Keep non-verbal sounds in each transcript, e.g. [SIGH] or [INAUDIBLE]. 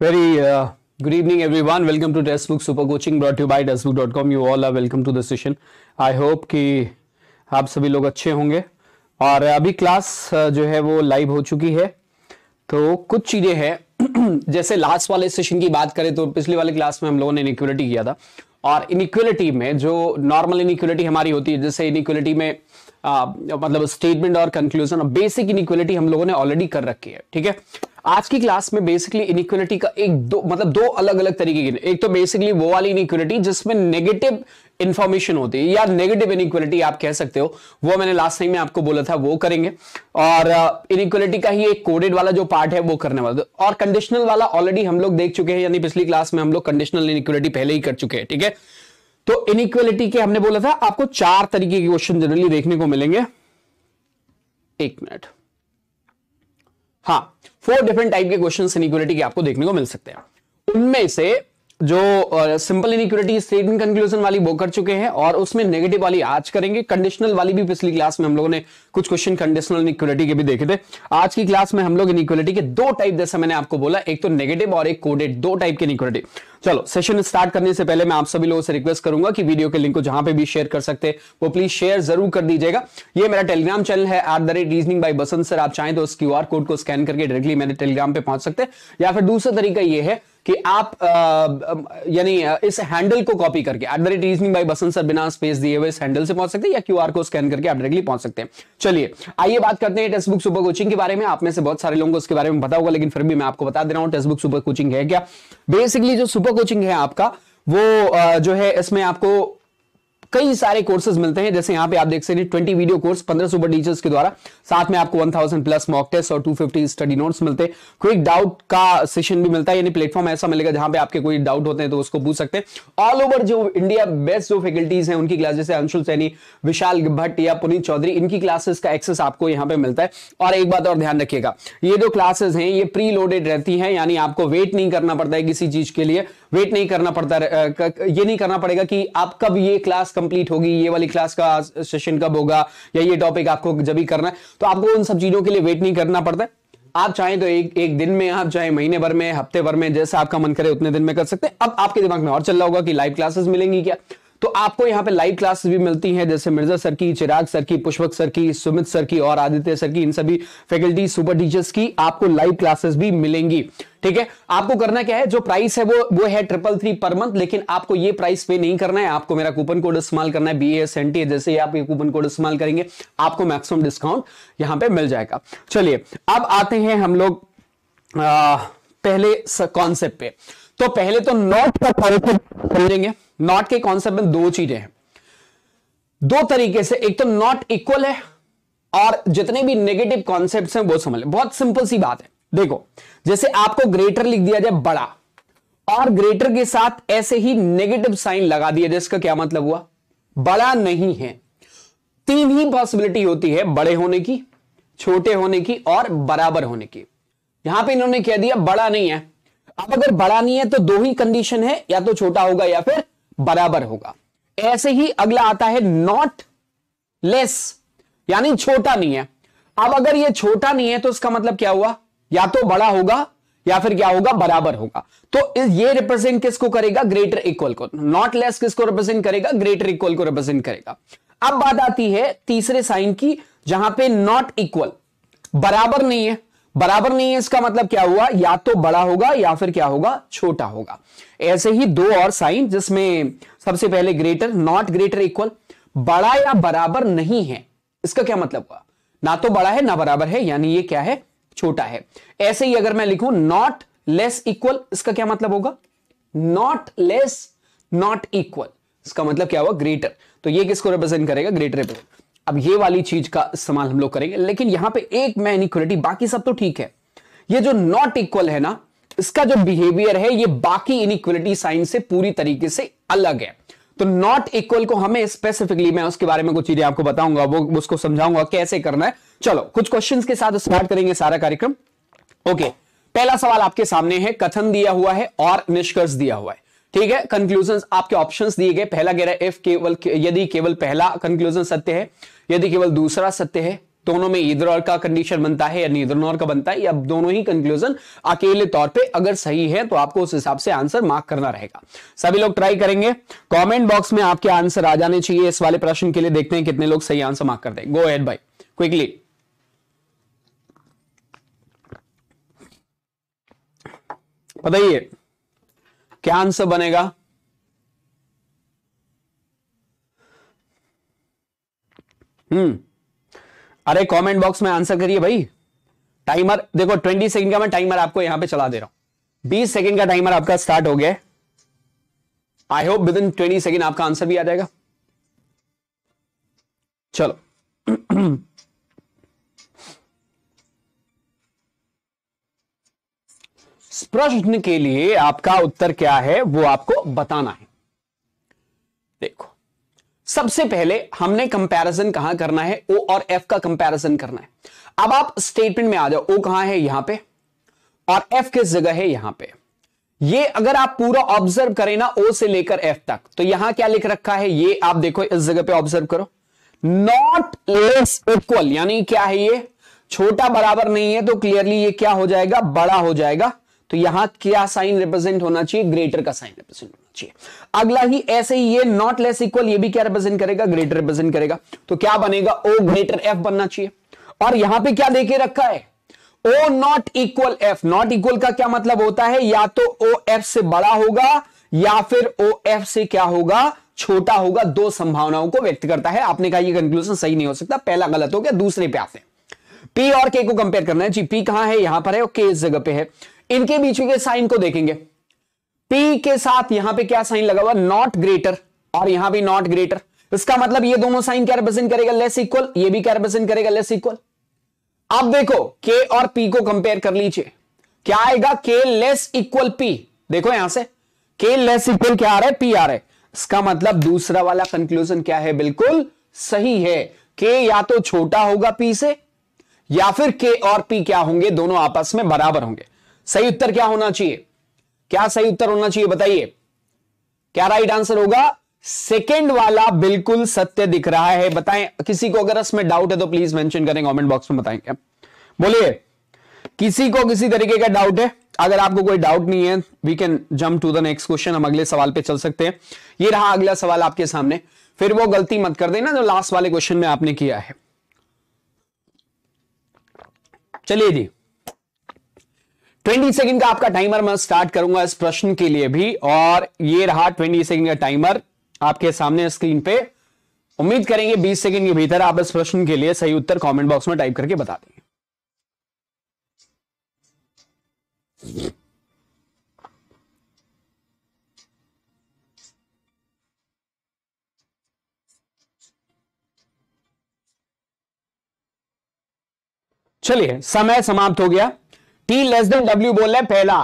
Very uh, good evening, everyone. Welcome to Textbook Super Coaching brought to you by textbook.com. You all are welcome to the session. I hope कि आप सभी लोग अच्छे होंगे और अभी क्लास uh, जो है वो लाइव हो चुकी है तो कुछ चीज़ें हैं [CLEARS THROAT] जैसे लास्ट वाले सेशन की बात करें तो पिछले वाले क्लास में हम लोगों ने इनिक्वलिटी किया था और इनक्वलिटी में जो नॉर्मल इनिक्वलिटी हमारी होती है जैसे इनिक्वलिटी में आ, uh, मतलब स्टेटमेंट और कंक्लूजन और बेसिक इनिक्वलिटी हम लोगों ने ऑलरेडी कर रखी है ठीक है आज की क्लास में बेसिकली इनिक्वलिटी का एक दो मतलब दो अलग अलग तरीके की एक तो बेसिकली वो वाली इनिक्वलिटी जिसमें नेगेटिव इंफॉर्मेशन होती है या नेगेटिव इनिक्वलिटी आप कह सकते हो वो मैंने लास्ट टाइम में आपको बोला था वो करेंगे और इनिक्वलिटी uh, का ही एक कोडेड वाला जो पार्ट है वो करने वाला और कंडीशनल वाला ऑलरेडी हम लोग देख चुके हैं यानी पिछली क्लास में हम लोग कंडीशनल इनिक्वलिटी पहले ही कर चुके हैं ठीक है तो इनिक्वलिटी के हमने बोला था आपको चार तरीके के क्वेश्चन जनरली देखने को मिलेंगे एक मिनट हाँ फोर डिफरेंट टाइप के क्वेश्चन इनइक्वालिटी के आपको देखने को मिल सकते हैं उनमें से जो सिंपल इनक्यूरिटी स्टेटमेंट कंक्लूजन वाली वो कर चुके हैं और उसमें नेगेटिव वाली आज करेंगे कंडीशनल वाली भी पिछली क्लास में हम लोगों ने कुछ क्वेश्चन कंडीशनल इक्विटी के भी देखे थे आज की क्लास में हम लोग इनक्यूरिटी के दो टाइप जैसे मैंने आपको बोला एक तो नेगेटिव और एक कोडेड दो टाइप के इनक्यूरिटी चलो सेशन स्टार्ट करने से पहले मैं आप सभी लोगों से रिक्वेस्ट करूंगा कि वीडियो के लिंक को जहां पे भी शेयर कर सकते हैं वो प्लीज शेयर जरूर कर दीजिएगा ये मेरा टेलीग्राम चैनल है at the rate reasoning by Basant sir आप चाहें तो उस क्यू कोड को स्कैन करके डायरेक्टली मेरे टेलीग्राम पे पहुंच सकते हैं या फिर दूसरा तरीका ये है कि आप यानी इस हैंडल को कॉपी करके at the rate reasoning by Basant sir बिना स्पेस दिए हुए इस हैंडल से पहुंच सकते हैं या आर को स्कैन करके आप डायरेक्टली पहुंच सकते हैं चलिए आइए बात करते हैं टेक्स्ट बुक सुपर कोचिंग के बारे में आप में से बहुत सारे लोगों को इसके बारे में पता होगा लेकिन फिर भी मैं आपको बता दे रहा हूँ टेक्स बुक सुपर कोचिंग है क्या बेसिकली जो सुपर कोचिंग है आपका वो जो है इसमें आपको कई सारे कोर्सेज मिलते हैं जैसे यहाँ पे आप देख सकते हैं ट्वेंटी वीडियो कोर्स पंद्रह सुपर टीचर्स के द्वारा साथ में आपको 1000 प्लस मॉक टेस्ट और 250 स्टडी नोट्स मिलते हैं क्विक डाउट का सेशन भी मिलता है यानी प्लेटफॉर्म ऐसा मिलेगा जहां पे आपके कोई डाउट होते हैं तो उसको पूछ सकते हैं ऑल ओवर जो इंडिया बेस्ट जो फैकल्टीज है उनकी क्लास जैसे अंशुल सैनी विशाल भट्ट या पुनीत चौधरी इनकी क्लासेस का एक्सेस आपको यहाँ पे मिलता है और एक बात और ध्यान रखिएगा ये जो क्लासेस है ये प्री लोडेड रहती है यानी आपको वेट नहीं करना पड़ता है किसी चीज के लिए वेट नहीं करना पड़ता ये नहीं करना पड़ेगा कि आप कब ये क्लास कंप्लीट होगी ये वाली क्लास का सेशन कब होगा या ये टॉपिक आपको जब भी करना है तो आपको उन सब चीजों के लिए वेट नहीं करना पड़ता आप चाहें तो एक एक दिन में आप चाहे महीने भर में हफ्ते भर में जैसा आपका मन करे उतने दिन में कर सकते हैं अब आपके दिमाग में और चल रहा होगा कि लाइव क्लासेस मिलेंगी क्या तो आपको यहाँ पे लाइव क्लास भी मिलती है जैसे मिर्जा सर की चिराग सर की पुष्पक सर की सुमित सर की और आदित्य सर की इन सभी फैकल्टी सुपर टीचर्स की आपको लाइव क्लासेस भी मिलेंगी ठीक है आपको करना क्या है जो प्राइस है वो वो है ट्रिपल थ्री पर मंथ लेकिन आपको ये प्राइस पे नहीं करना है आपको मेरा कूपन कोड इस्तेमाल करना है बी एस एन टी जैसे आप ये कूपन कोड इस्तेमाल करेंगे आपको मैक्सिमम डिस्काउंट यहां पे मिल जाएगा चलिए अब आते हैं हम लोग पहले कॉन्सेप्ट पे तो पहले तो नॉट का कॉन्सेप्ट समझेंगे नॉट के कॉन्सेप्ट में दो चीजें हैं दो तरीके से एक तो नॉट इक्वल है और जितने भी नेगेटिव कॉन्सेप्ट हैं वो समझ लें बहुत सिंपल सी बात है देखो जैसे आपको ग्रेटर लिख दिया जाए बड़ा और ग्रेटर के साथ ऐसे ही नेगेटिव साइन लगा दिया जाए इसका क्या मतलब हुआ बड़ा नहीं है तीन ही पॉसिबिलिटी होती है बड़े होने की छोटे होने की और बराबर होने की यहां पे इन्होंने कह दिया बड़ा नहीं है अब अगर बड़ा नहीं है तो दो ही कंडीशन है या तो छोटा होगा या फिर बराबर होगा ऐसे ही अगला आता है नॉट लेस यानी छोटा नहीं है अब अगर ये छोटा नहीं है तो इसका मतलब क्या हुआ या तो बड़ा होगा या फिर क्या होगा बराबर होगा तो ये रिप्रेजेंट किसको करेगा ग्रेटर इक्वल को नॉट लेस किसको रिप्रेजेंट करेगा ग्रेटर इक्वल को रिप्रेजेंट करेगा अब बात आती है तीसरे साइन की जहां पे नॉट इक्वल बराबर नहीं है बराबर नहीं है इसका मतलब क्या हुआ या तो बड़ा होगा या फिर क्या होगा छोटा होगा ऐसे ही दो और साइन जिसमें सबसे पहले ग्रेटर नॉट ग्रेटर इक्वल बड़ा या बराबर नहीं है इसका क्या मतलब हुआ ना तो बड़ा है ना बराबर है यानी ये क्या है छोटा है ऐसे ही अगर मैं लिखूं नॉट लेस इक्वल इसका क्या मतलब होगा नॉट लेस नॉट इक्वल इसका मतलब क्या हुआ ग्रेटर तो ये किसको रिप्रेजेंट करेगा ग्रेटर रिप्रेजेंट अब ये वाली चीज का इस्तेमाल हम लोग करेंगे लेकिन यहां पे एक में इक्वलिटी बाकी सब तो ठीक है ये जो नॉट इक्वल है ना इसका जो बिहेवियर है ये बाकी इनिक्वलिटी साइन से पूरी तरीके से अलग है तो नॉट इक्वल को हमें स्पेसिफिकली मैं उसके बारे में कुछ चीजें आपको बताऊंगा वो उसको समझाऊंगा कैसे करना है चलो कुछ क्वेश्चंस के साथ स्टार्ट करेंगे सारा कार्यक्रम ओके पहला सवाल आपके सामने है कथन दिया हुआ है और निष्कर्ष दिया हुआ है ठीक है कंक्लूजन आपके ऑप्शन दिए गए पहला कह रहा है इफ केवल यदि केवल पहला कंक्लूजन सत्य है यदि केवल दूसरा सत्य है दोनों में इधर और का कंडीशन बनता है या इधर और का बनता है या दोनों ही कंक्लूजन अकेले तौर पे अगर सही है तो आपको उस हिसाब से आंसर मार्क करना रहेगा सभी लोग ट्राई करेंगे कमेंट बॉक्स में आपके आंसर आ जाने चाहिए इस वाले प्रश्न के लिए देखते हैं कितने लोग सही आंसर मार्क करते हैं गो एड बाई क्विकली बताइए क्या आंसर बनेगा हम्म अरे कमेंट बॉक्स में आंसर करिए भाई टाइमर देखो 20 सेकंड का मैं टाइमर आपको यहां पे चला दे रहा हूं 20 सेकंड का टाइमर आपका स्टार्ट हो गया I hope within twenty second आपका आंसर भी आ जाएगा चलो [CLEARS THROAT] प्रश्न के लिए आपका उत्तर क्या है वो आपको बताना है देखो सबसे पहले हमने कंपैरिजन कहां करना है ओ और एफ का कंपैरिजन करना है अब आप स्टेटमेंट में आ जाओ ओ कहां है यहां पे और एफ किस जगह है यहां पे ये अगर आप पूरा ऑब्जर्व करें ना ओ से लेकर एफ तक तो यहां क्या लिख रखा है ये आप देखो इस जगह पे ऑब्जर्व करो नॉट लेस इक्वल यानी क्या है ये छोटा बराबर नहीं है तो क्लियरली ये क्या हो जाएगा बड़ा हो जाएगा तो यहां क्या साइन रिप्रेजेंट होना चाहिए ग्रेटर का साइन रिप्रेजेंट होना चाहिए अगला ही ऐसे ही ये नॉट लेस इक्वल ये भी क्या रिप्रेजेंट करेगा ग्रेटर रिप्रेजेंट करेगा तो क्या बनेगा ओ ग्रेटर एफ बनना चाहिए और यहां पे क्या देके रखा है O not equal F not equal का क्या मतलब होता है या तो ओ एफ से बड़ा होगा या फिर ओ एफ से क्या होगा छोटा होगा दो संभावनाओं को व्यक्त करता है आपने कहा ये कंक्लूजन सही नहीं हो सकता पहला गलत हो गया दूसरे पे आते हैं पी और के को कंपेयर करना है जी पी कहां है यहां पर है और के इस जगह पे है इनके बीच के साइन को देखेंगे पी के साथ यहां पे क्या साइन लगा हुआ नॉट ग्रेटर और यहां भी नॉट ग्रेटर इसका मतलब ये दोनों साइन क्या रिप्रेजेंट करेगा लेस इक्वल ये भी क्या रिप्रेजेंट करेगा लेस इक्वल अब देखो K और P को कंपेयर कर लीजिए क्या आएगा के लेस इक्वल पी देखो यहां से के लेस इक्वल क्या आ रहा है P आ रहा है इसका मतलब दूसरा वाला कंक्लूजन क्या है बिल्कुल सही है के या तो छोटा होगा पी से या फिर के और पी क्या होंगे दोनों आपस में बराबर होंगे सही उत्तर क्या होना चाहिए क्या सही उत्तर होना चाहिए बताइए क्या राइट आंसर होगा सेकेंड वाला बिल्कुल सत्य दिख रहा है बताएं किसी को अगर इसमें डाउट है तो प्लीज मेंशन करें कमेंट बॉक्स में बताएं क्या बोलिए किसी को किसी तरीके का डाउट है अगर आपको कोई डाउट नहीं है we can jump to the next question हम अगले सवाल पे चल सकते हैं ये रहा अगला सवाल आपके सामने फिर वो गलती मत कर देना जो लास्ट वाले क्वेश्चन में आपने किया है चलिए जी ट्वेंटी सेकंड का आपका टाइमर मैं स्टार्ट करूंगा इस प्रश्न के लिए भी और ये रहा ट्वेंटी सेकंड का टाइमर आपके सामने स्क्रीन पे उम्मीद करेंगे बीस सेकंड के भीतर आप इस प्रश्न के लिए सही उत्तर कमेंट बॉक्स में टाइप करके बता देंगे चलिए समय समाप्त हो गया टी लेस देन डब्ल्यू बोल रहे पहला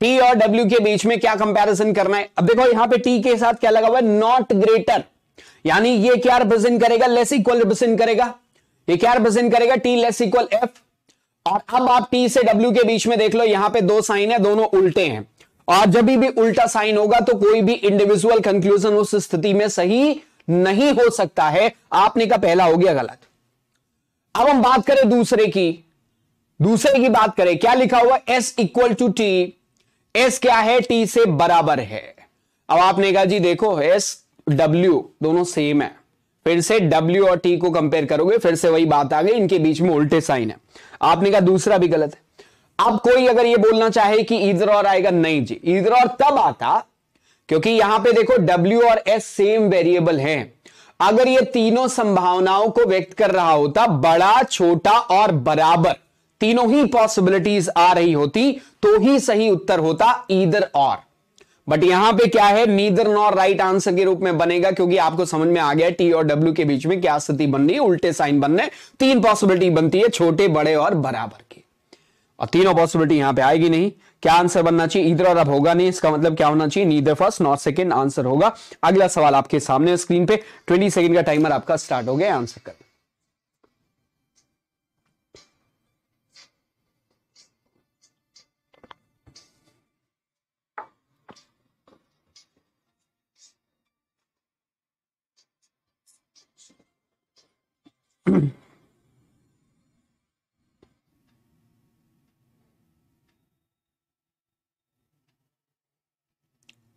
टी और डब्ल्यू के बीच में क्या कंपैरिजन करना है अब देखो यहां पे टी के साथ क्या लगा हुआ है नॉट ग्रेटर यानी ये क्या रिप्रेजेंट करेगा लेस इक्वल रिप्रेजेंट करेगा ये क्या रिप्रेजेंट करेगा टी लेस इक्वल एफ और अब आप टी से डब्ल्यू के बीच में देख लो यहां पे दो साइन है दोनों उल्टे हैं और जब भी उल्टा साइन होगा तो कोई भी इंडिविजुअल कंक्लूजन उस स्थिति में सही नहीं हो सकता है आपने का पहला हो गया गलत अब हम बात करें दूसरे की दूसरे की बात करें क्या लिखा हुआ S equal to T S क्या है टी से बराबर है अब आपने कहा जी देखो एस डब्ल्यू दोनों सेम है फिर से डब्ल्यू और टी को कंपेयर करोगे फिर से वही बात आ गई इनके बीच में उल्टे साइन है आपने कहा दूसरा भी गलत है अब कोई अगर ये बोलना चाहे कि इधर और आएगा नहीं जी इधर और तब आता क्योंकि यहां पे देखो डब्ल्यू और एस सेम वेरिएबल हैं अगर ये तीनों संभावनाओं को व्यक्त कर रहा होता बड़ा छोटा और बराबर तीनों ही पॉसिबिलिटीज आ रही होती तो ही सही उत्तर होता ईदर और बट यहां पे क्या है नीदर नॉर राइट आंसर के रूप में बनेगा क्योंकि आपको समझ में आ गया टी और डब्ल्यू के बीच में क्या स्थिति बन रही है उल्टे साइन बनने तीन पॉसिबिलिटी बनती है छोटे बड़े और बराबर की और तीनों पॉसिबिलिटी यहां पे आएगी नहीं क्या आंसर बनना चाहिए इधर और अब होगा नहीं इसका मतलब क्या होना चाहिए neither first nor second answer होगा अगला सवाल आपके सामने स्क्रीन पे ट्वेंटी सेकेंड का टाइमर आपका स्टार्ट हो गया आंसर कर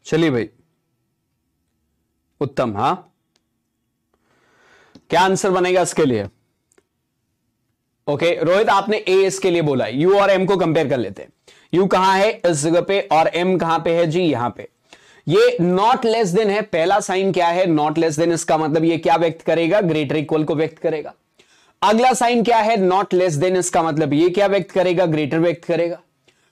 चलिए भाई उत्तम हा क्या आंसर बनेगा इसके लिए ओके रोहित आपने ए इसके लिए बोला यू और एम को कंपेयर कर लेते हैं यू कहां है इस जगह पे और एम कहां पे है जी यहां पे ये नॉट लेस देन है पहला साइन क्या है नॉट लेस देन इसका मतलब ये क्या व्यक्त करेगा ग्रेटर इक्वल को व्यक्त करेगा अगला साइन क्या है नॉट लेस देन इसका मतलब ये क्या व्यक्त करेगा ग्रेटर व्यक्त करेगा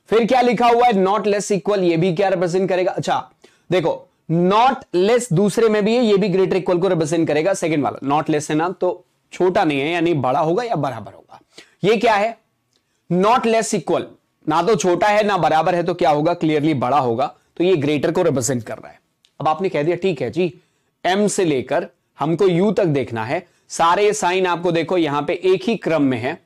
फिर क्या लिखा हुआ है नॉट लेस इक्वल ये भी क्या रिप्रेजेंट करेगा अच्छा देखो नॉट लेस दूसरे में भी है ये भी ग्रेटर इक्वल को रिप्रेजेंट करेगा सेकंड वाला नॉट लेस है ना तो छोटा नहीं है यानी बड़ा होगा या बराबर होगा ये क्या है नॉट लेस इक्वल ना तो छोटा है ना बराबर है तो क्या होगा क्लियरली बड़ा होगा तो ये ग्रेटर को रिप्रेजेंट कर रहा है अब आपने कह दिया ठीक है जी एम से लेकर हमको यू तक देखना है सारे साइन आपको देखो यहां पे एक ही क्रम में है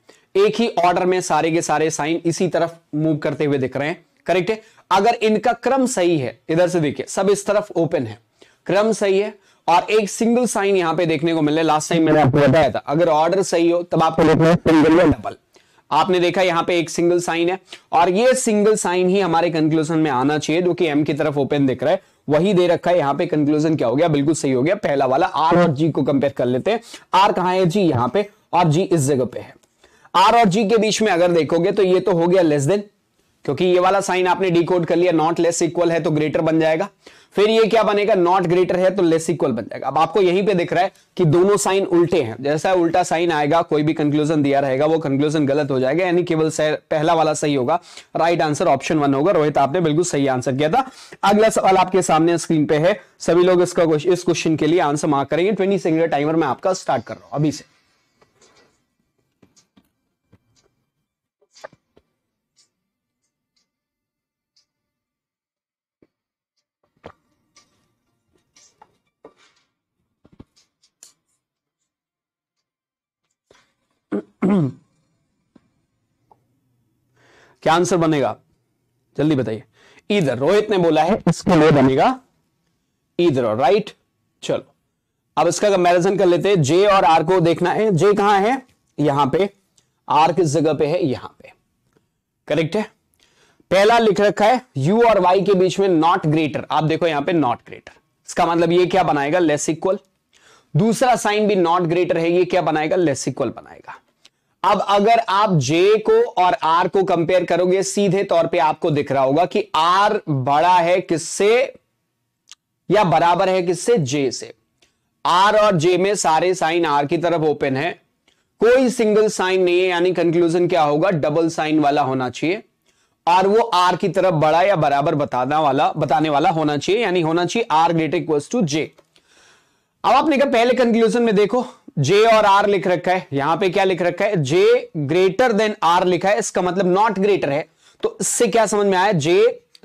एक ही ऑर्डर में सारे के सारे साइन इसी तरफ मूव करते हुए दिख रहे हैं करेक्ट है अगर इनका क्रम सही है इधर से देखिए सब इस तरफ ओपन है क्रम सही है और एक सिंगल साइन यहां पे देखने को मिले लास्ट टाइम मैंने आपको बताया था अगर ऑर्डर सही हो तब आपको देखना है सिंगल या डबल आपने देखा यहां पे एक सिंगल साइन है और ये सिंगल साइन ही हमारे कंक्लूजन में आना चाहिए जो कि एम की तरफ ओपन दिख रहा है वही दे रखा है यहां पे कंक्लूजन क्या हो गया बिल्कुल सही हो गया पहला वाला आर और जी को कंपेयर कर लेते हैं आर कहा है जी यहां पे और जी इस जगह पे है आर और जी के बीच में अगर देखोगे तो ये तो हो गया लेस देन क्योंकि ये वाला साइन आपने डी कर लिया नॉट लेस इक्वल है तो ग्रेटर बन जाएगा फिर ये क्या बनेगा नॉट ग्रेटर है तो लेस इक्वल बन जाएगा अब आपको यहीं पे दिख रहा है कि दोनों साइन उल्टे हैं जैसा उल्टा साइन आएगा कोई भी कंक्लूजन दिया रहेगा वो कंक्लूजन गलत हो जाएगा यानी केवल पहला वाला सही होगा राइट आंसर ऑप्शन वन होगा रोहित आपने बिल्कुल सही आंसर किया था अगला सवाल आपके सामने स्क्रीन पे है सभी लोग इसका इस क्वेश्चन के लिए आंसर मार्क करेंगे ट्वेंटी सेकेंड टाइमर में आपका स्टार्ट कर रहा हूं अभी से [CLEARS THROAT] क्या आंसर बनेगा जल्दी बताइए इधर रोहित ने बोला है इसके लिए बनेगा इधर और राइट चलो अब इसका कंपेरिजन कर लेते हैं जे और आर को देखना है जे कहां है यहां पे आर किस जगह पे है यहां पे करेक्ट है पहला लिख रखा है यू और वाई के बीच में नॉट ग्रेटर आप देखो यहां पे नॉट ग्रेटर इसका मतलब ये क्या बनाएगा लेस इक्वल दूसरा साइन भी नॉट ग्रेटर है ये क्या बनाएगा लेस इक्वल बनाएगा अब अगर आप जे को और आर को कंपेयर करोगे सीधे तौर पे आपको दिख रहा होगा कि आर बड़ा है किससे या बराबर है किससे जे से आर और जे में सारे साइन आर की तरफ ओपन है कोई सिंगल साइन नहीं है यानी कंक्लूजन क्या होगा डबल साइन वाला होना चाहिए और वो आर की तरफ बड़ा या बराबर बताना वाला बताने वाला होना चाहिए यानी होना चाहिए R greater equal to J अब आपने कहा पहले कंक्लूजन में देखो जे और आर लिख रखा है यहां पे क्या लिख रखा है जे ग्रेटर देन आर लिखा है इसका मतलब नॉट ग्रेटर है तो इससे क्या समझ में आया जे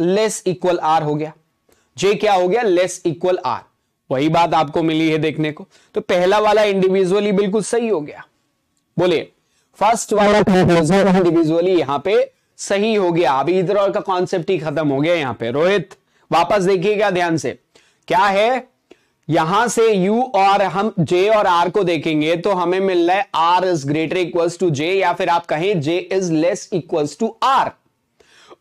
लेस इक्वल आर हो गया जे क्या हो गया लेस इक्वल आर वही बात आपको मिली है देखने को तो पहला वाला इंडिविजुअली बिल्कुल सही हो गया बोलिए फर्स्ट वाला कंक्लूजन इंडिविजुअली यहां पर सही हो गया अभी इधर और का कॉन्सेप्ट ही खत्म हो गया यहां पर रोहित वापस देखिएगा ध्यान से क्या है यहां से u और हम j और r को देखेंगे तो हमें मिल रहा है r is greater equals to j या फिर आप कहें j is less equals to r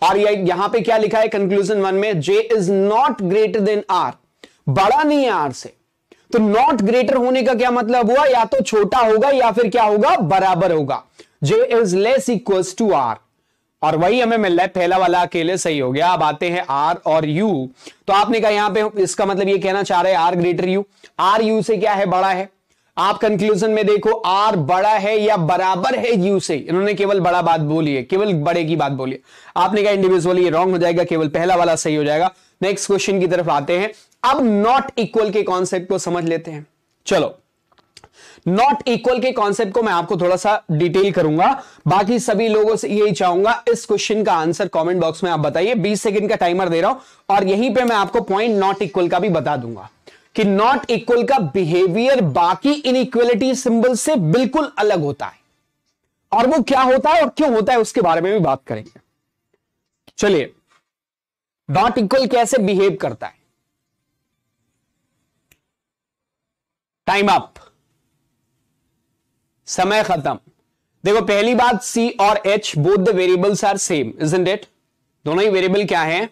और यह यहां पे क्या लिखा है कंक्लूजन वन में j is not greater than r बड़ा नहीं है r से तो नॉट ग्रेटर होने का क्या मतलब हुआ या तो छोटा होगा या फिर क्या होगा बराबर होगा j is less equals to r और वही हमें मिल रहा है पहला वाला अकेले सही हो गया अब आते हैं आर और यू तो आपने कहा यहां पे इसका मतलब ये कहना चाह रहे हैं R greater U R U से क्या है बड़ा है आप कंक्लूजन में देखो आर बड़ा है या बराबर है यू से इन्होंने केवल बड़ा बात बोली है केवल बड़े की बात बोली है आपने कहा इंडिविजुअली ये रॉन्ग हो जाएगा केवल पहला वाला सही हो जाएगा नेक्स्ट क्वेश्चन की तरफ आते हैं अब नॉट इक्वल के कॉन्सेप्ट को समझ लेते हैं चलो नॉट इक्वल के कॉन्सेप्ट को मैं आपको थोड़ा सा डिटेल करूंगा बाकी सभी लोगों से यही चाहूंगा इस क्वेश्चन का आंसर कमेंट बॉक्स में आप बताइए 20 सेकंड का टाइमर दे रहा हूं और यहीं पे मैं आपको पॉइंट नॉट इक्वल का भी बता दूंगा कि नॉट इक्वल का बिहेवियर बाकी इनइक्वलिटी सिंबल से बिल्कुल अलग होता है और वो क्या होता है और क्यों होता है उसके बारे में भी बात करेंगे चलिए नॉट इक्वल कैसे बिहेव करता है टाइम अप समय खत्म देखो पहली बात सी और H both the variables are same isn't it दोनों ही वेरिएबल क्या है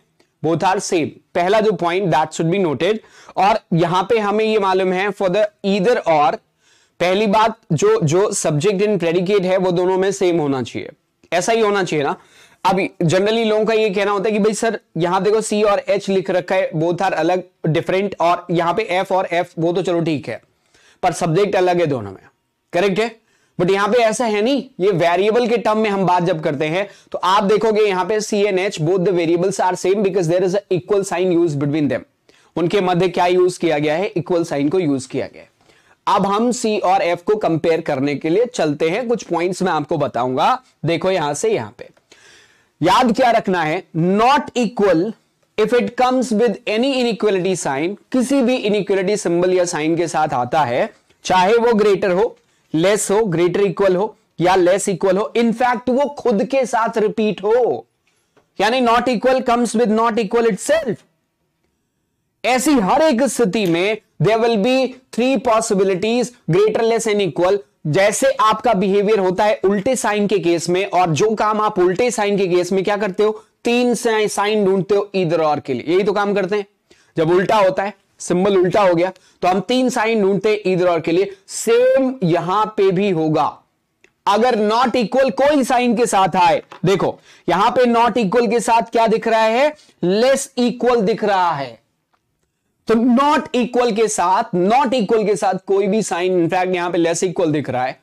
बोथ आर सेम पहला जो point that should be noted और यहां पे हमें ये मालूम है फॉर द ईदर और पहली बात जो जो सब्जेक्ट इन प्रेडिकेट है वो दोनों में सेम होना चाहिए ऐसा ही होना चाहिए ना अब जनरली लोगों का ये कहना होता है कि भाई सर यहां देखो सी और एच लिख रखा है बोथ आर अलग डिफरेंट और यहां पे एफ और एफ वो तो चलो ठीक है पर सब्जेक्ट अलग है दोनों में करेक्ट है बट यहां पे ऐसा है नहीं ये वेरिएबल के टर्म में हम बात जब करते हैं तो आप देखोगे यहां पे C and H both the variables are same because there is equal sign use between them उनके मध्य क्या यूज किया गया है इक्वल साइन को यूज किया गया है अब हम सी और एफ को कंपेयर करने के लिए चलते हैं कुछ पॉइंट्स मैं आपको बताऊंगा देखो यहां से यहां पे याद क्या रखना है not equal if it comes with any equality sign किसी भी इक्वलिटी सिंबल या साइन के साथ आता है चाहे वो ग्रेटर हो लेस हो ग्रेटर इक्वल हो या लेस इक्वल हो इनफैक्ट वो खुद के साथ रिपीट हो यानी not equal comes with not equal it ऐसी हर एक स्थिति में there will be three possibilities greater less and equal जैसे आपका बिहेवियर होता है उल्टे साइन के केस में और जो काम आप उल्टे साइन के केस में क्या करते हो तीन साइन ढूंढते हो इधर और के लिए यही तो काम करते हैं जब उल्टा होता है सिंबल उल्टा हो गया तो हम तीन साइन ढूंढते इधर और के लिए सेम यहां पे भी होगा अगर नॉट इक्वल कोई साइन के साथ आए देखो यहां पे नॉट इक्वल के साथ क्या दिख रहा है लेस इक्वल दिख रहा है तो नॉट इक्वल के साथ नॉट इक्वल के साथ कोई भी साइन इनफैक्ट यहां पे लेस इक्वल दिख रहा है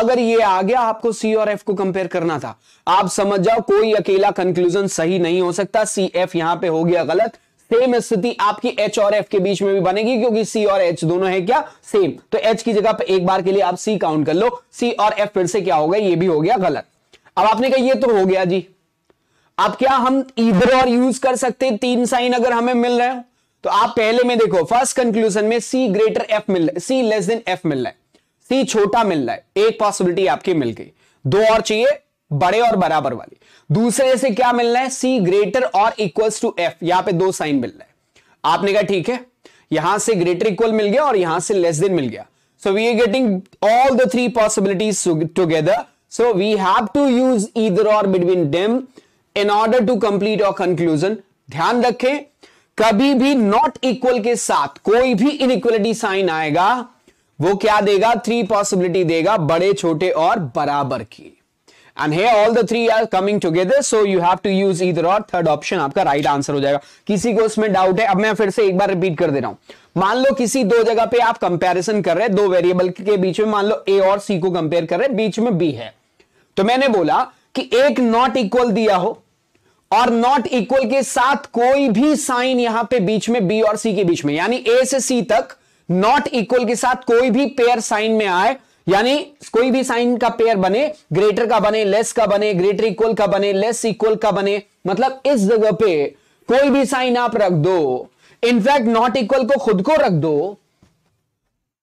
अगर ये आ गया आपको सी और एफ को कंपेयर करना था आप समझ जाओ कोई अकेला कंक्लूजन सही नहीं हो सकता सी एफ यहां पे हो गया गलत सेम स्थिति आपकी एच और एफ के बीच में भी बनेगी क्योंकि सी और एच दोनों है क्या सेम तो एच की जगह पर एक बार के लिए आप सी काउंट कर लो सी और एफ फिर से क्या होगा ये भी हो गया गलत अब आपने कहा ये तो हो गया जी अब क्या हम इधर और यूज कर सकते तीन साइन अगर हमें मिल रहे हो तो आप पहले में देखो फर्स्ट कंक्लूजन में सी ग्रेटर एफ मिल रहा है सी लेस देन एफ मिल रहा है सी छोटा मिल रहा है एक पॉसिबिलिटी आपकी मिल गई दो और चाहिए बड़े और बराबर वाले दूसरे से क्या मिलना है सी ग्रेटर और इक्वल्स टू एफ यहां पे दो साइन मिल रहा है आपने कहा ठीक है यहां से ग्रेटर इक्वल मिल गया और यहां से लेस देन मिल गया so we are getting all the three possibilities together so we have to use either or between them in order to complete our conclusion ध्यान रखें कभी भी नॉट इक्वल के साथ कोई भी इनइक्वलिटी साइन आएगा वो क्या देगा थ्री पॉसिबिलिटी देगा बड़े छोटे और बराबर की and hey all the three are coming together so you have to use either or third option आपका राइट right आंसर हो जाएगा किसी को उसमें डाउट है अब मैं फिर से एक बार रिपीट कर दे रहा हूं मान लो किसी दो जगह पे आप कंपेरिजन कर रहे हैं दो वेरिएबल के बीच में मान लो ए और सी को कंपेयर कर रहे हैं बीच में बी है तो मैंने बोला कि एक नॉट इक्वल दिया हो और नॉट इक्वल के साथ कोई भी साइन यहां पे बीच में बी और सी के बीच में यानी ए से सी तक नॉट इक्वल के साथ कोई भी पेयर साइन में आए यानी कोई भी साइन का पेयर बने ग्रेटर का बने लेस का बने ग्रेटर इक्वल का बने लेस इक्वल का बने मतलब इस जगह पे कोई भी साइन आप रख दो इनफैक्ट नॉट इक्वल को खुद को रख दो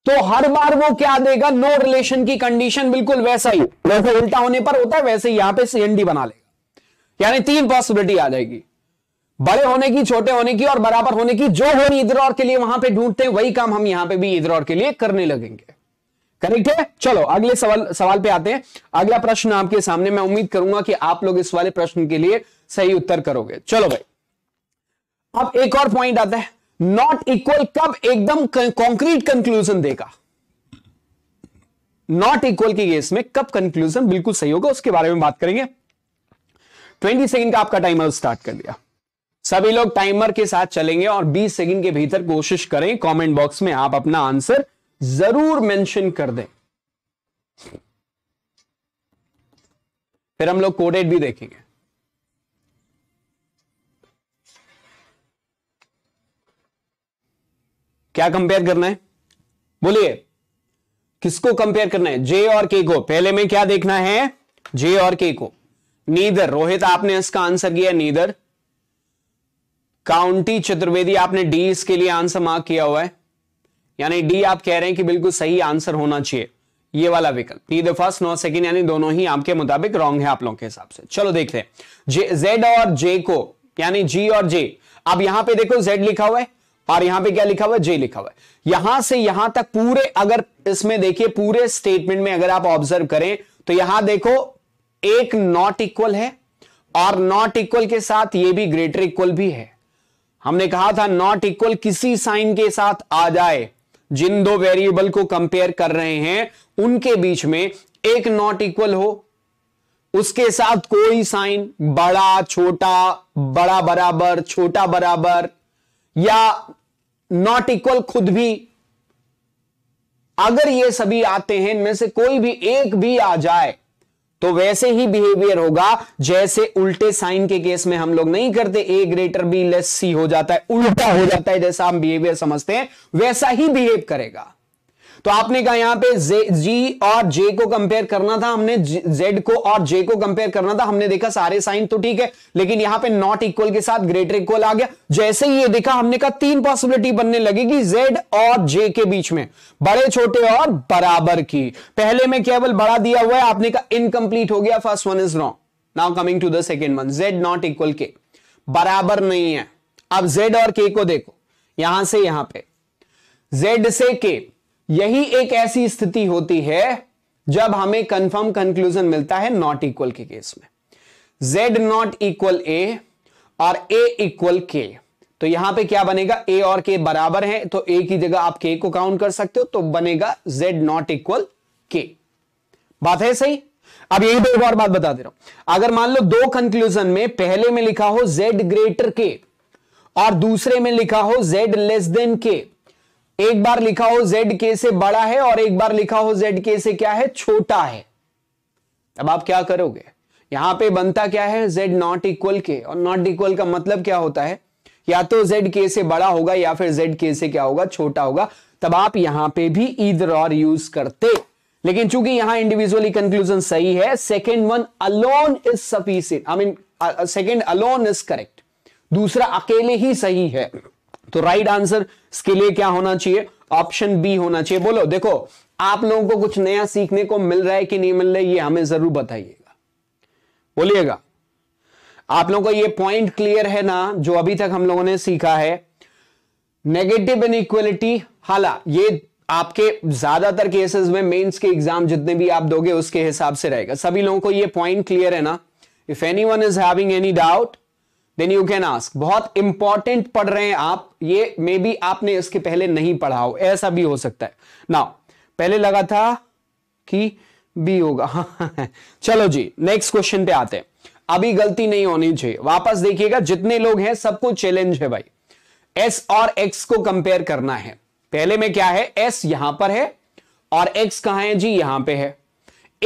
तो हर बार वो क्या देगा नो no रिलेशन की कंडीशन बिल्कुल वैसा ही वैसे उल्टा होने पर होता है वैसे यहां पे सीएनडी बना लेगा यानी तीन पॉसिबिलिटी आ जाएगी बड़े होने की छोटे होने की और बराबर होने की जो हो इधर और के लिए वहां पे ढूंढते हैं वही काम हम यहां पे भी इधर और के लिए करने लगेंगे करेक्ट है चलो अगले सवाल सवाल पे आते हैं अगला प्रश्न आपके सामने मैं उम्मीद करूंगा कि आप लोग इस वाले प्रश्न के लिए सही उत्तर करोगे चलो भाई अब एक और पॉइंट आता है नॉट इक्वल कब एकदम कॉन्क्रीट कंक्लूजन देगा नॉट इक्वल के केस में कब कंक्लूजन बिल्कुल सही होगा उसके बारे में बात करेंगे ट्वेंटी सेकेंड का आपका टाइमर स्टार्ट कर दिया सभी लोग टाइमर के साथ चलेंगे और बीस सेकेंड के भीतर कोशिश करें कॉमेंट बॉक्स में आप अपना आंसर जरूर मेंशन कर दें फिर हम लोग कोडेड भी देखेंगे क्या कंपेयर करना है बोलिए किसको कंपेयर करना है जे और के को पहले में क्या देखना है जे और के को नीदर रोहित आपने इसका आंसर किया नीदर काउंटी चतुर्वेदी आपने डी इसके लिए आंसर मार्क किया हुआ है यानी डी आप कह रहे हैं कि बिल्कुल सही आंसर होना चाहिए ये वाला विकल्प द फर्स्ट नो सेकेंड यानी दोनों ही आपके मुताबिक रॉन्ग है आप लोगों के हिसाब से चलो देखते हैं जेड और जे को यानी जी और जे अब यहां पे देखो जेड लिखा हुआ है और यहां पे क्या लिखा हुआ है जे लिखा हुआ है यहां से यहां तक पूरे अगर इसमें देखिए पूरे स्टेटमेंट में अगर आप ऑब्जर्व करें तो यहां देखो एक नॉट इक्वल है और नॉट इक्वल के साथ ये भी ग्रेटर इक्वल भी है हमने कहा था नॉट इक्वल किसी साइन के साथ आ जाए जिन दो वेरिएबल को कंपेयर कर रहे हैं उनके बीच में एक नॉट इक्वल हो उसके साथ कोई साइन बड़ा छोटा बड़ा बराबर छोटा बराबर या नॉट इक्वल खुद भी अगर ये सभी आते हैं इनमें से कोई भी एक भी आ जाए तो वैसे ही बिहेवियर होगा जैसे उल्टे साइन के केस में हम लोग नहीं करते A greater B less C हो जाता है उल्टा हो जाता है जैसा हम बिहेवियर समझते हैं वैसा ही बिहेव करेगा तो आपने कहा यहां पे जी और जे को कंपेयर करना था हमने जेड को और जे को कंपेयर करना था हमने देखा सारे साइन तो ठीक है लेकिन यहां पे नॉट इक्वल के साथ ग्रेटर इक्वल आ गया जैसे ही ये देखा हमने कहा तीन पॉसिबिलिटी बनने लगेगी जेड और जे के बीच में बड़े छोटे और बराबर की पहले में केवल बड़ा दिया हुआ है आपने कहा इनकम्प्लीट हो गया first one is wrong now coming to the second one Z not equal के बराबर नहीं है अब जेड और के को देखो यहां से यहां पे जेड से के यही एक ऐसी स्थिति होती है जब हमें कंफर्म कंक्लूजन मिलता है नॉट इक्वल के केस में z नॉट इक्वल a और a इक्वल k तो यहां पे क्या बनेगा a और k बराबर है तो a की जगह आप k को काउंट कर सकते हो तो बनेगा z नॉट इक्वल k बात है सही अब यही दो बार बात बता दे रहा हूं अगर मान लो दो कंक्लूजन में पहले में लिखा हो z ग्रेटर k और दूसरे में लिखा हो z लेस देन k एक बार लिखा हो जेड के से बड़ा है और एक बार लिखा हो जेड के से क्या है छोटा है अब आप क्या करोगे यहां पे बनता क्या है जेड नॉट इक्वल के और नॉट इक्वल का मतलब क्या होता है या तो जेड के से बड़ा होगा या फिर जेड के से क्या होगा छोटा होगा तब आप यहां पे भी ईदर और यूज करते लेकिन चूंकि यहां इंडिविजुअली कंक्लूजन सही है second one alone is sufficient I mean second alone is correct दूसरा अकेले ही सही है तो राइट आंसर इसके लिए क्या होना चाहिए ऑप्शन बी होना चाहिए बोलो देखो आप लोगों को कुछ नया सीखने को मिल रहा है कि नहीं मिल रहा है ये हमें जरूर बताइएगा बोलिएगा आप लोगों को ये पॉइंट क्लियर है ना जो अभी तक हम लोगों ने सीखा है नेगेटिव इक्वलिटी हाला ये आपके ज्यादातर केसेस में मेंस के एग्जाम जितने भी आप दोगे उसके हिसाब से रहेगा सभी लोगों को ये पॉइंट क्लियर है ना if any one is having any doubt then you can ask बहुत इंपॉर्टेंट पढ़ रहे हैं आप ये मे बी आपने इसके पहले नहीं पढ़ा हो ऐसा भी हो सकता है ना पहले लगा था कि बी होगा [LAUGHS] चलो जी नेक्स्ट क्वेश्चन पे आते हैं अभी गलती नहीं होनी चाहिए वापस देखिएगा जितने लोग हैं सबको चैलेंज है भाई एस और एक्स को कंपेयर करना है पहले में क्या है एस यहां पर है और एक्स कहां है जी यहां पे है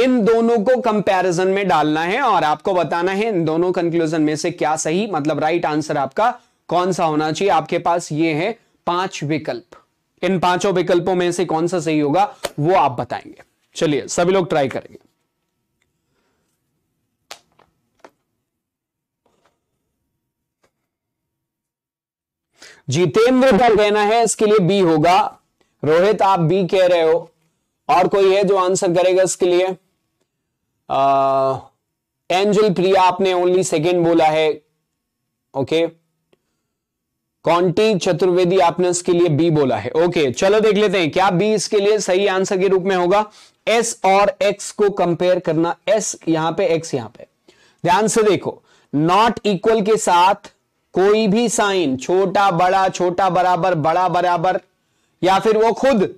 इन दोनों को कंपैरिजन में डालना है और आपको बताना है इन दोनों कंक्लूजन में से क्या सही मतलब राइट आंसर आपका कौन सा होना चाहिए आपके पास ये है पांच विकल्प इन पांचों विकल्पों में से कौन सा सही होगा वो आप बताएंगे चलिए सभी लोग ट्राई करेंगे जितेंद्र का कहना है इसके लिए बी होगा रोहित आप बी कह रहे हो और कोई है जो आंसर करेगा इसके लिए एंजल प्रिया आपने ओनली सेकेंड बोला है ओके कॉन्टी चतुर्वेदी आपने इसके लिए बी बोला है ओके चलो देख लेते हैं क्या बी इसके लिए सही आंसर के रूप में होगा एस और एक्स को कंपेयर करना एस यहां पे एक्स यहां पे ध्यान से देखो नॉट इक्वल के साथ कोई भी साइन छोटा बड़ा छोटा बराबर बड़ा बराबर या फिर वो खुद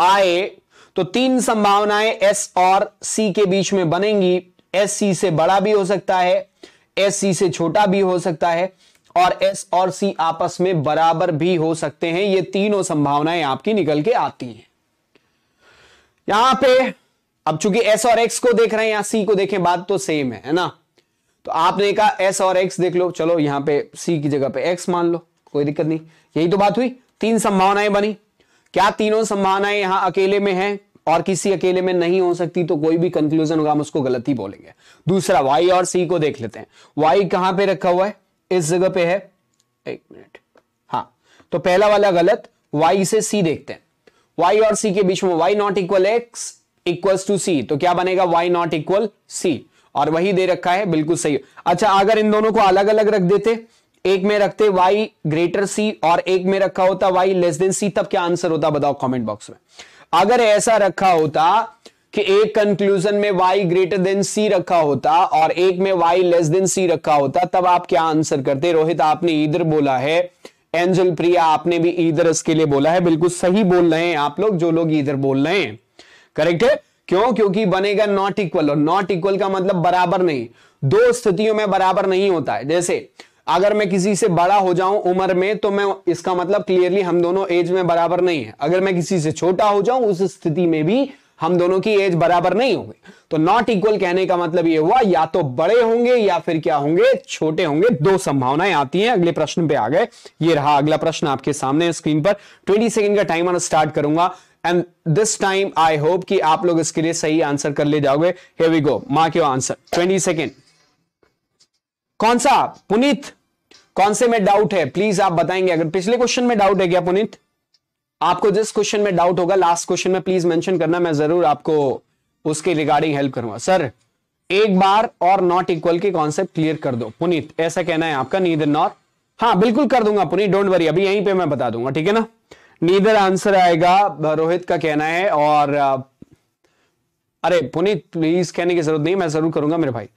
आए तो तीन संभावनाएं एस और सी के बीच में बनेंगी एस सी से बड़ा भी हो सकता है एस सी से छोटा भी हो सकता है और एस और सी आपस में बराबर भी हो सकते हैं ये तीनों संभावनाएं आपकी निकल के आती हैं यहां पे अब चूंकि एस और एक्स को देख रहे हैं या सी को देखें बात तो सेम है है ना तो आपने कहा एस और एक्स देख लो चलो यहां पे सी की जगह पे एक्स मान लो कोई दिक्कत नहीं यही तो बात हुई तीन संभावनाएं बनी क्या तीनों संभावनाएं यहां अकेले में हैं और किसी अकेले में नहीं हो सकती तो कोई भी कंक्लूजन होगा हम उसको गलत ही बोलेंगे दूसरा वाई और सी को देख लेते हैं वाई कहां पे रखा हुआ है इस जगह पे है एक मिनट हाँ तो पहला वाला गलत वाई से सी देखते हैं वाई और सी के बीच में Y not equal X equal to C तो क्या बनेगा वाई नॉट इक्वल सी और वही दे रखा है बिल्कुल सही अच्छा अगर इन दोनों को अलग अलग रख देते एक में रखते वाई ग्रेटर सी और एक में रखा होता वाई लेस देन सी तब क्या आंसर होता बताओ कमेंट बॉक्स में अगर ऐसा रखा होता कि एक कंक्लूजन में y ग्रेटर देन c रखा होता और एक में y लेस देन c रखा होता तब आप क्या आंसर करते रोहित आपने इधर बोला है एंजल प्रिया आपने भी इधर इसके लिए बोला है बिल्कुल सही बोल रहे हैं आप लोग जो लोग इधर बोल रहे हैं करेक्ट है क्यों क्योंकि बनेगा नॉट इक्वल और नॉट इक्वल का मतलब बराबर नहीं दो स्थितियों में बराबर नहीं होता है जैसे अगर मैं किसी से बड़ा हो जाऊं उम्र में तो मैं इसका मतलब क्लियरली हम दोनों एज में बराबर नहीं है अगर मैं किसी से छोटा हो जाऊं उस स्थिति में भी हम दोनों की एज बराबर नहीं होगी तो नॉट इक्वल कहने का मतलब यह हुआ या तो बड़े होंगे या फिर क्या होंगे छोटे होंगे दो संभावनाएं आती हैं अगले प्रश्न पे आ गए ये रहा अगला प्रश्न आपके सामने स्क्रीन पर 20 सेकंड का टाइम स्टार्ट करूंगा and this time I hope कि आप लोग इसके लिए सही आंसर कर ले जाओगे here we go mark your answer twenty second कौन सा पुनीत कौन से में डाउट है प्लीज आप बताएंगे अगर पिछले क्वेश्चन में डाउट है क्या पुनित आपको जिस क्वेश्चन में डाउट होगा लास्ट क्वेश्चन में प्लीज मेंशन करना मैं जरूर आपको उसके रिगार्डिंग हेल्प करूंगा सर एक बार और नॉट इक्वल के कॉन्सेप्ट क्लियर कर दो पुनित ऐसा कहना है आपका नीदर नॉर हाँ बिल्कुल कर दूंगा पुनित डोंट वरी अभी यहीं पे मैं बता दूंगा ठीक है ना नीदर आंसर आएगा रोहित का कहना है और अरे पुनित प्लीज कहने की जरूरत नहीं मैं जरूर करूंगा मेरे भाई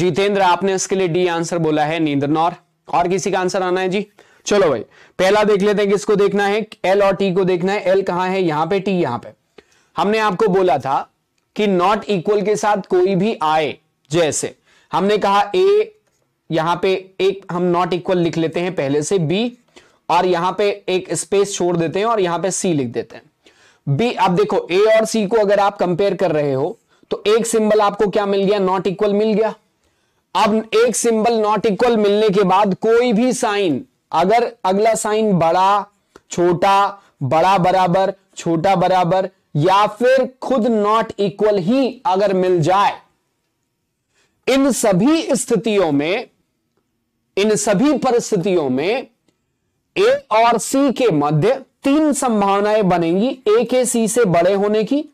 जीतेंद्र आपने इसके लिए डी आंसर बोला है नीदर नॉर और किसी का आंसर आना है जी चलो भाई पहला देख लेते हैं किसको देखना है एल और टी को देखना है एल कहां है यहां पे टी यहां पे हमने आपको बोला था कि नॉट इक्वल के साथ कोई भी आए जैसे हमने कहा ए यहां पे एक हम नॉट इक्वल लिख लेते हैं पहले से बी और यहां पे एक स्पेस छोड़ देते हैं और यहां पे सी लिख देते हैं बी आप देखो ए और सी को अगर आप कंपेयर कर रहे हो तो एक सिंबल आपको क्या मिल गया नॉट इक्वल मिल गया अब एक सिंबल नॉट इक्वल मिलने के बाद कोई भी साइन अगर अगला साइन बड़ा छोटा बड़ा बराबर छोटा बराबर या फिर खुद नॉट इक्वल ही अगर मिल जाए इन सभी स्थितियों में इन सभी परिस्थितियों में ए और सी के मध्य तीन संभावनाएं बनेंगी ए के सी से बड़े होने की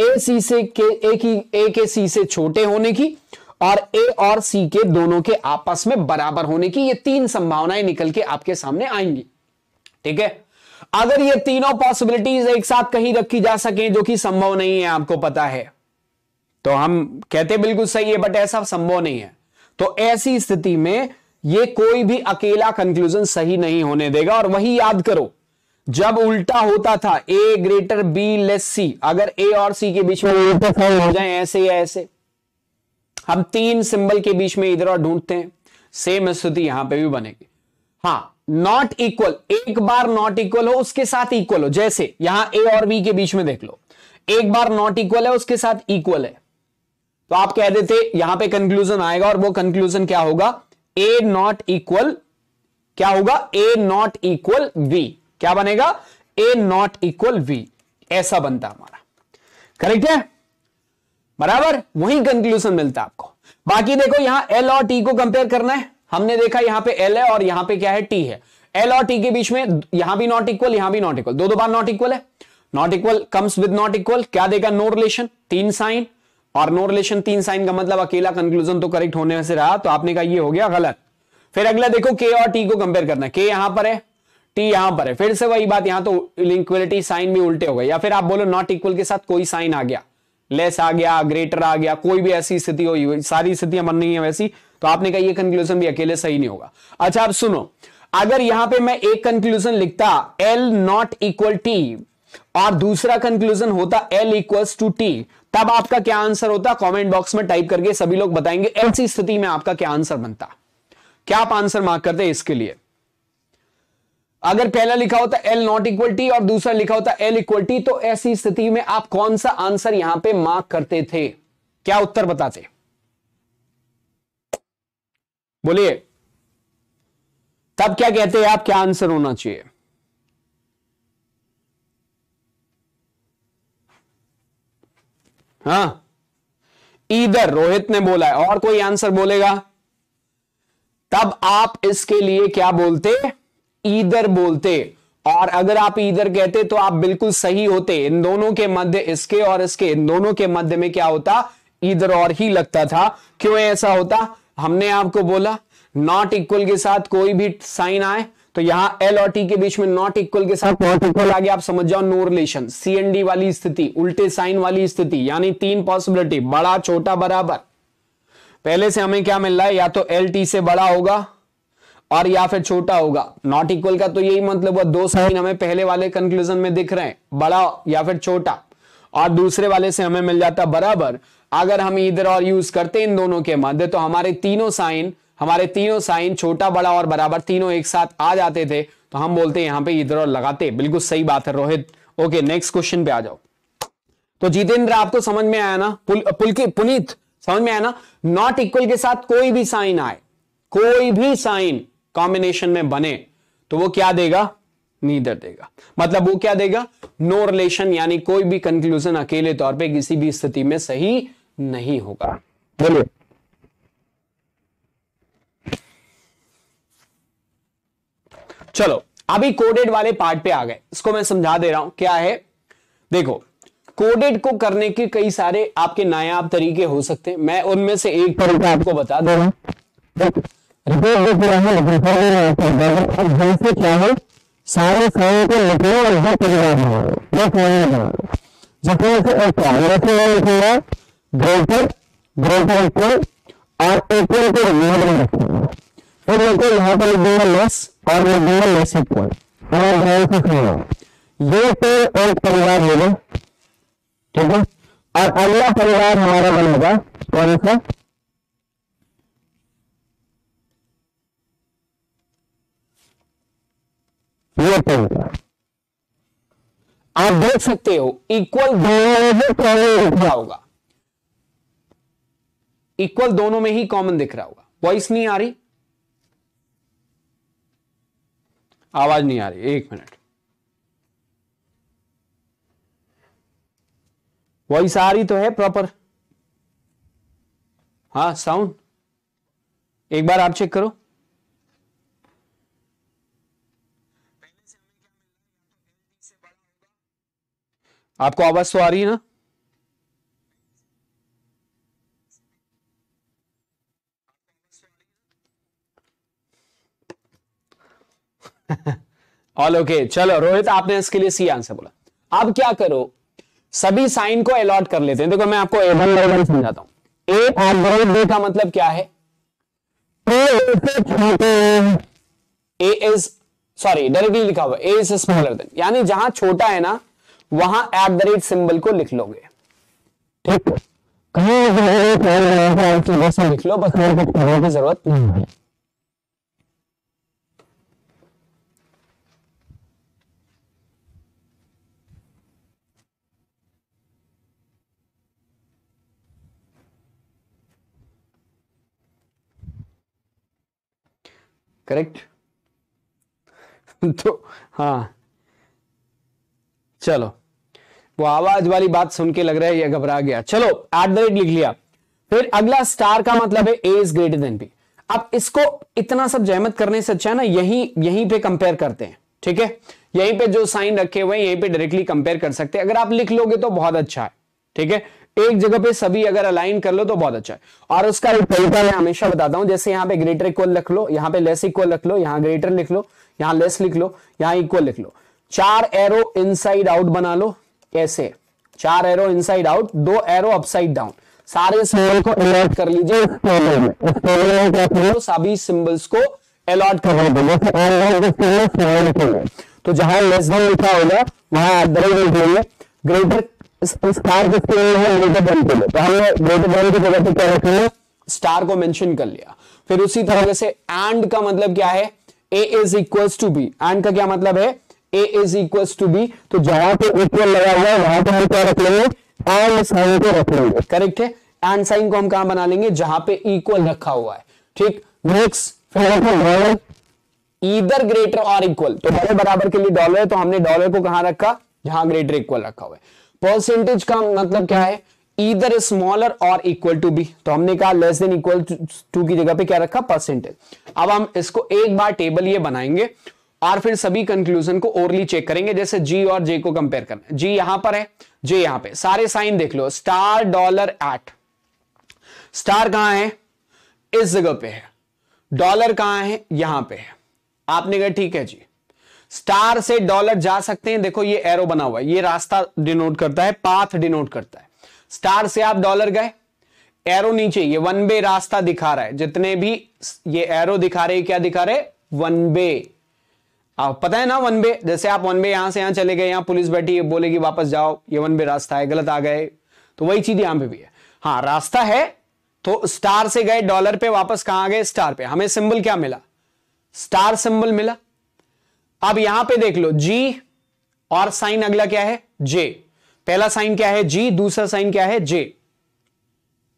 ए सी से के ए की ए के सी से छोटे होने की और ए और सी के दोनों के आपस में बराबर होने की ये तीन संभावनाएं निकल के आपके सामने आएंगी ठीक है अगर ये तीनों पॉसिबिलिटीज एक साथ कहीं रखी जा सके जो कि संभव नहीं है आपको पता है तो हम कहते बिल्कुल सही है बट ऐसा संभव नहीं है तो ऐसी स्थिति में ये कोई भी अकेला कंक्लूजन सही नहीं होने देगा और वही याद करो जब उल्टा होता था A greater B less C अगर ए और सी के बीच में उल्टा तो तो हो जाए ऐसे या ऐसे हम तीन सिंबल के बीच में इधर और ढूंढते हैं सेम स्थिति यहां पे भी बनेगी हाँ नॉट इक्वल एक बार नॉट इक्वल हो उसके साथ इक्वल हो जैसे यहां ए और बी के बीच में देख लो एक बार नॉट इक्वल है उसके साथ इक्वल है तो आप कह देते यहां पे कंक्लूजन आएगा और वो कंक्लूजन क्या होगा ए नॉट इक्वल क्या होगा ए नॉट इक्वल वी क्या बनेगा ए नॉट इक्वल वी ऐसा बनता हमारा करेक्ट है बराबर वही कंक्लूजन मिलता है आपको बाकी देखो यहां एल और टी को कंपेयर करना है हमने देखा यहां पे एल है और यहां पे क्या है टी है एल और टी के बीच में यहां भी नॉट इक्वल यहां भी नॉट इक्वल दो दो बार नॉट इक्वल है not equal comes with not equal क्या देगा नो रिलेशन तीन साइन और नो रिलेशन तीन साइन का मतलब अकेला कंक्लूजन तो करेक्ट होने से रहा तो आपने कहा ये हो गया गलत फिर अगला देखो के और टी को कंपेयर करना है के यहां पर है टी यहां पर है फिर से वही बात यहां तो इक्वलिटी साइन भी उल्टे हो गए या फिर आप बोलो नॉट इक्वल के साथ कोई साइन आ गया लेस आ गया ग्रेटर आ गया कोई भी ऐसी स्थिति हो सारी स्थितियां बन रही है वैसी तो आपने कहा यह कंक्लूजन भी अकेले सही नहीं होगा अच्छा आप सुनो अगर यहां पे मैं एक कंक्लूजन लिखता एल नॉट इक्वल टी और दूसरा कंक्लूजन होता एल इक्वल्स टू टी तब आपका क्या आंसर होता कमेंट बॉक्स में टाइप करके सभी लोग बताएंगे ऐसी स्थिति में आपका क्या आंसर बनता क्या आप आंसर मार्क करते इसके लिए अगर पहला लिखा होता एल नॉट इक्वल टी और दूसरा लिखा होता एल इक्वल टी तो ऐसी स्थिति में आप कौन सा आंसर यहां पे मार्क करते थे क्या उत्तर बताते बोलिए तब क्या कहते हैं आप क्या आंसर होना चाहिए हाँ इधर रोहित ने बोला है और कोई आंसर बोलेगा तब आप इसके लिए क्या बोलते हैं ईदर बोलते और अगर आप इधर कहते तो आप बिल्कुल सही होते इन दोनों के मध्य इसके और इसके इन दोनों के मध्य में क्या होता इधर और ही लगता था क्यों ऐसा होता हमने आपको बोला नॉट इक्वल के साथ कोई भी साइन आए तो यहां एल और टी के बीच में नॉट इक्वल के साथ नॉट इक्वल आगे आप समझ जाओ no relation C and D वाली स्थिति उल्टे साइन वाली स्थिति यानी तीन पॉसिबिलिटी बड़ा छोटा बराबर पहले से हमें क्या मिल रहा है या तो एल टी से बड़ा होगा और या फिर छोटा होगा नॉट इक्वल का तो यही मतलब हुआ दो साइन हमें पहले वाले कंक्लूजन में दिख रहे हैं बड़ा या फिर छोटा और दूसरे वाले से हमें मिल जाता बराबर अगर हम इधर और यूज करते इन दोनों के मध्य तो हमारे तीनों साइन हमारे तीनों साइन छोटा बड़ा और बराबर तीनों एक साथ आ जाते थे तो हम बोलते यहां पर इधर और लगाते बिल्कुल सही बात है रोहित ओके नेक्स्ट क्वेश्चन पे आ जाओ तो जितेंद्र आपको समझ में आया ना पुल, पुल पुनीत समझ में आया ना नॉट इक्वल के साथ कोई भी साइन आए कोई भी साइन कॉम्बिनेशन में बने तो वो क्या देगा नीदर देगा मतलब वो क्या देगा नो रिलेशन यानी कोई भी कंक्लूजन अकेले तौर पे किसी भी स्थिति में सही नहीं होगा बोलिए चलो अभी कोडेड वाले पार्ट पे आ गए इसको मैं समझा दे रहा हूं क्या है देखो कोडेड को करने के कई सारे आपके नायाब तरीके हो सकते हैं मैं उनमें से एक तरीका आपको बता दे रहा हूं रिपोर्ट भी पूरा है लेकिन फॉलो नहीं होता है अब ढंग से क्या है सारे सामने को लिखने और हर परिवार बनाओ बस वही बनाओ जैसे जैसे और क्या जैसे मैं लिखूंगा ग्रेटर ग्रेटर इक्वल और इक्वल को रिमोट में रखूंगा फिर देखो यहाँ पर लिख दूंगा लेस और लिख दूंगा लेस इक्वल और ध्यान से सुनो ये पेड़ और परिवार होगा ठीक है और अगला परिवार हमारा बनेगा कौन सा ये तो आप देख सकते हो इक्वल दोनों में कॉमन दिख रहा होगा इक्वल दोनों में ही कॉमन दिख रहा होगा वॉइस नहीं आ रही आवाज नहीं आ रही एक मिनट वॉइस आ रही तो है प्रॉपर हाँ साउंड एक बार आप चेक करो आपको आवाज तो आ रही है ना ऑल [LAUGHS] ओके okay. चलो रोहित आपने इसके लिए सी आंसर बोला अब क्या करो सभी साइन को अलॉट कर लेते हैं देखो मैं आपको एवन वन समझाता हूं ए और बी का मतलब क्या है ए इज सॉरी डायरेक्टली लिखा हुआ ए इज स्मॉलर देन यानी जहां छोटा है ना वहां एट द रेट सिंबल को लिख लोगे ठीक लिख लो बस मेरे को करने की जरूरत नहीं है करेक्ट [LAUGHS] तो हाँ चलो वो आवाज वाली बात सुन के लग रहा है ये घबरा गया चलो एट द रेट लिख लिया फिर अगला स्टार का मतलब है A is greater than B अब इसको इतना सब जहमत करने से अच्छा है ना यहीं यहीं पे कंपेयर करते हैं ठीक है यहीं पे जो साइन रखे हुए हैं यहीं पे डायरेक्टली कंपेयर कर सकते हैं अगर आप लिख लोगे तो बहुत अच्छा है ठीक है एक जगह पे सभी अगर अलाइन कर लो तो बहुत अच्छा है और उसका एक तरीका मैं हमेशा बताता हूं जैसे यहाँ पे ग्रेटर इक्वल लिख लो यहाँ पे लेस इक्वल लिख लो यहां ग्रेटर लिख लो यहाँ लेस लिख लो यहाँ इक्वल लिख लो चार एरो इनसाइड आउट बना लो कैसे चार एरो इनसाइड आउट दो एरो अपसाइड डाउन सारे सिंबल को अलॉट कर लीजिए तो सभी सिंबल्स को अलॉट कर तो जहां लेस देन लिखा होगा वहां ग्रेटर स्टार के स्केल ग्रेटर तो हमने स्टार को मेंशन कर लिया फिर उसी तरह से एंड का मतलब क्या है A is equals to B and का क्या मतलब है A is equal to B तो जहां पे इक्वल लगा हुआ है वहां पे हम क्या रख लेंगे एन साइन को रख लेंगे करेक्ट है एन साइन को हम कहा बना लेंगे जहां पे इक्वल रखा हुआ है ठीक नेक्स्ट इधर ग्रेटर और इक्वल तो बड़े बराबर के लिए डॉलर है तो हमने डॉलर को कहा रखा जहां ग्रेटर इक्वल रखा हुआ है परसेंटेज का मतलब क्या है इधर स्मॉलर और इक्वल टू बी तो हमने कहा लेस देन इक्वल टू की जगह पे क्या रखा परसेंटेज अब हम इसको एक बार टेबल ये बनाएंगे और फिर सभी कंक्लूजन को ओरली चेक करेंगे जैसे जी और जे को कंपेयर करना जी यहां पर है जे यहां पे सारे साइन देख लो स्टार डॉलर एट स्टार कहां है इस जगह पे है डॉलर कहां है यहां पे है आपने कहा ठीक है जी स्टार से डॉलर जा सकते हैं देखो ये एरो बना हुआ है ये रास्ता डिनोट करता है पाथ डिनोट करता है स्टार से आप डॉलर गए एरो नीचे ये वन बे रास्ता दिखा रहा है जितने भी ये एरो दिखा रहे क्या दिखा रहे वन बे आप हाँ, पता है ना वन बे जैसे आप वन बे यहां से यहां चले गए यहां पुलिस बैठी है बोलेगी वापस जाओ ये वन बे रास्ता है गलत आ गए तो वही चीज यहां पे भी है हाँ रास्ता है तो स्टार से गए डॉलर पे वापस कहां गए स्टार पे हमें सिंबल क्या मिला स्टार सिंबल मिला अब यहां पे देख लो जी और साइन अगला क्या है जे पहला साइन क्या है जी दूसरा साइन क्या है जे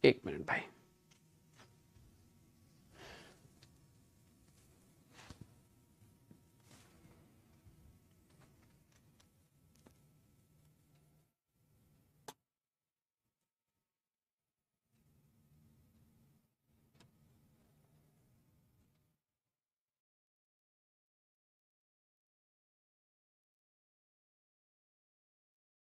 एक मिनट भाई